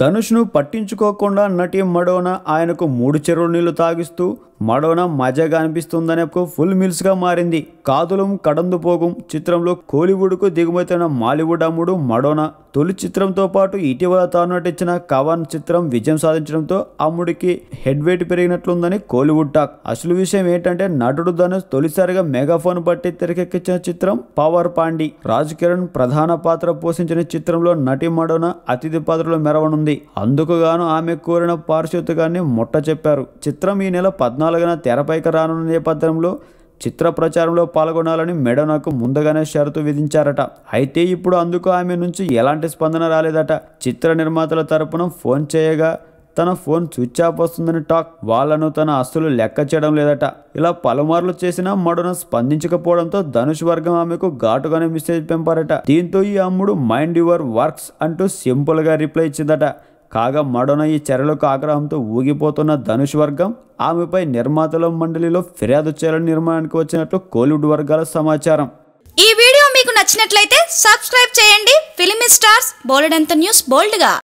ధనుష్ను పట్టించుకోకుండా నటి మడోన ఆయనకు మూడు చెరువు నీళ్లు తాగిస్తూ మడోన మజాగా అనిపిస్తుందనే ఫుల్ మిల్స్గా మారింది కాదులం కడందుపోగుం చిత్రంలో కోలీవుడ్కు దిగుమతైన మాలీవుడ్ అమ్ముడు మడోనా తొలి చిత్రంతో పాటు ఇటీవల తాను నటించిన కవాన్ చిత్రం విజయం సాధించడంతో అమ్ముడికి హెడ్ వెయిట్ పెరిగినట్లుందని కోలీవుడ్ టాక్ అసలు విషయం ఏంటంటే నటుడు ధనుష్ తొలిసారిగా మెగాఫోన్ పట్టి తెరకెక్కించిన చిత్రం పవర్ పాండి రాజ్ కిరణ్ ప్రధాన పాత్ర పోషించిన చిత్రంలో నటి మడోన అతిథి పాత్రలో మెరవనుంది అందుకుగాను ఆమె కోరిన పారిశోతికాన్ని ముట్ట చెప్పారు చిత్రం ఈ నెల పద్నాలుగు పద్నాలుగున తెరపైకి రానున్న నేపథ్యంలో చిత్ర ప్రచారంలో పాల్గొనాలని మెడోనాకు ముందుగానే షరతు విధించారట అయితే ఇప్పుడు అందుకు ఆమె నుంచి ఎలాంటి స్పందన రాలేదట చిత్ర నిర్మాతల తరపున ఫోన్ చేయగా తన ఫోన్ స్విచ్ ఆఫ్ వస్తుందని టాక్ వాళ్లను తన అస్సులు లెక్క చేయడం లేదట ఇలా పలుమార్లు చేసినా మడున స్పందించకపోవడంతో ధనుష్ వర్గం ఆమెకు ఘాటుగానే మెసేజ్ పంపారట దీంతో ఈ అమ్ముడు మైండ్ యువర్ వర్క్స్ అంటూ సింపుల్గా రిప్లై ఇచ్చిందట కాగా మడన ఈ చర్యలకు ఆగ్రహంతో ఊగిపోతున్న ధనుష్ వర్గం ఆమెపై నిర్మాతల మండలిలో ఫిర్యాదు చేయాలని నిర్మాణానికి వచ్చినట్లు కోలీవుడ్ వర్గాల సమాచారం ఈ వీడియో మీకు నచ్చినట్లయితే సబ్స్క్రైబ్ చేయండి ఫిలిం స్టార్స్ బోల్డ్ ఎంత న్యూస్ బోల్డ్గా